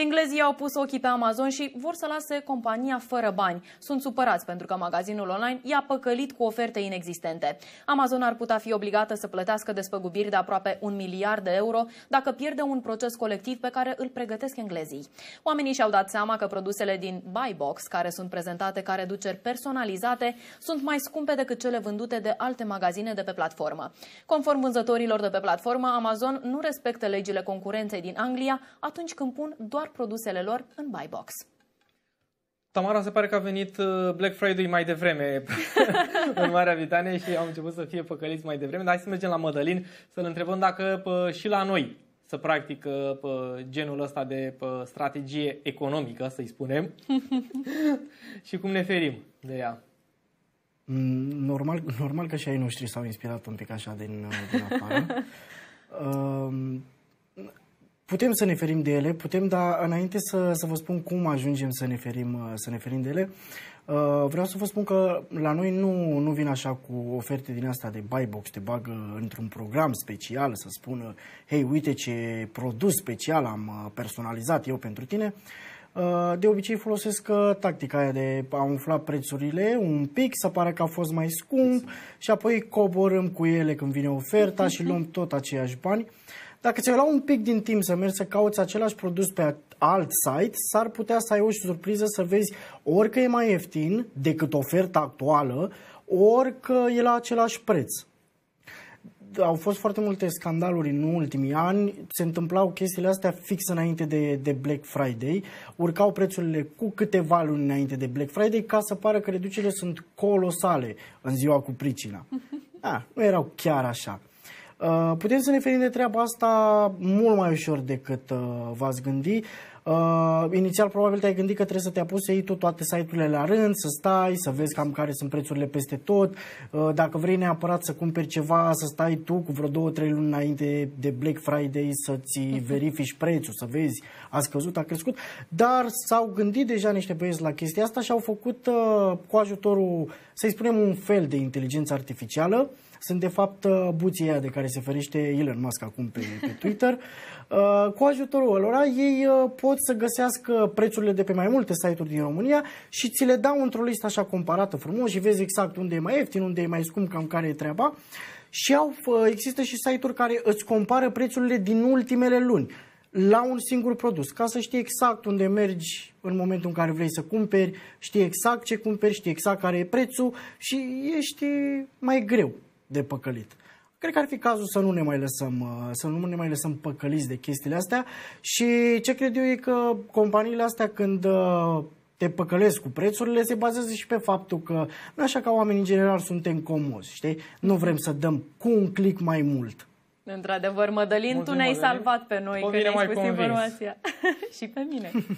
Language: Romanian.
Englezii au pus ochii pe Amazon și vor să lase compania fără bani. Sunt supărați pentru că magazinul online i-a păcălit cu oferte inexistente. Amazon ar putea fi obligată să plătească despăgubiri de aproape un miliard de euro dacă pierde un proces colectiv pe care îl pregătesc englezii. Oamenii și-au dat seama că produsele din Buybox, care sunt prezentate ca reduceri personalizate, sunt mai scumpe decât cele vândute de alte magazine de pe platformă. Conform vânzătorilor de pe platformă, Amazon nu respectă legile concurenței din Anglia atunci când pun doar produsele lor în buy box. Tamara, se pare că a venit uh, Black Friday mai devreme în Marea Britanie și au început să fie păcăliți mai devreme. Dar hai să mergem la Mădălin să-l întrebăm dacă pă, și la noi să practică pă, genul ăsta de pă, strategie economică, să-i spunem, și cum ne ferim de ea. Mm, normal, normal că și ai noștri s-au inspirat un pic așa din, uh, din afară. Um, Putem să ne ferim de ele, putem, dar înainte să, să vă spun cum ajungem să ne ferim, uh, să ne ferim de ele, uh, vreau să vă spun că la noi nu, nu vin așa cu oferte din asta de buy box, te bagă într-un program special să spună, hei, uite ce produs special am uh, personalizat eu pentru tine. De obicei folosesc tactica aia de a umfla prețurile un pic, să pară că a fost mai scump exact. și apoi coborâm cu ele când vine oferta și luăm tot aceiași bani. Dacă ți-ai luat un pic din timp să mergi să cauți același produs pe alt site, s-ar putea să ai o surpriză să vezi ori că e mai ieftin decât oferta actuală, ori că e la același preț au fost foarte multe scandaluri în ultimii ani, se întâmplau chestiile astea fix înainte de, de Black Friday, urcau prețurile cu câteva luni înainte de Black Friday ca să pară că reducerile sunt colosale în ziua cu pricina. Da, nu erau chiar așa. Uh, putem să ne ferim de treaba asta mult mai ușor decât uh, v-ați gândi. Uh, inițial probabil te-ai gândit că trebuie să te apuci să iei tu toate site-urile la rând, să stai, să vezi cam care sunt prețurile peste tot. Uh, dacă vrei neapărat să cumperi ceva, să stai tu cu vreo două, trei luni înainte de Black Friday să-ți uh-huh. verifici prețul, să vezi a scăzut, a crescut. Dar s-au gândit deja niște băieți la chestia asta și au făcut uh, cu ajutorul, să-i spunem, un fel de inteligență artificială sunt de fapt uh, buții aia de care se ferește Elon Musk acum pe, pe Twitter. Uh, cu ajutorul lor, ei uh, pot să găsească prețurile de pe mai multe site-uri din România și ți le dau într-o listă așa comparată frumos și vezi exact unde e mai ieftin, unde e mai scump, cam care e treaba. Și au, există și site-uri care îți compară prețurile din ultimele luni la un singur produs, ca să știi exact unde mergi în momentul în care vrei să cumperi, știi exact ce cumperi, știi exact care e prețul și ești mai greu de păcălit cred că ar fi cazul să nu ne mai lăsăm, uh, să nu ne mai lăsăm păcăliți de chestiile astea și ce cred eu e că companiile astea când uh, te păcălesc cu prețurile, se bazează și pe faptul că, nu așa ca oamenii în general, suntem comozi, știi? Nu vrem să dăm cu un click mai mult. Într-adevăr, Mădălin, Mulțumim, tu ne-ai Mădălin. salvat pe noi, că ne-ai spus convins. informația. și pe mine.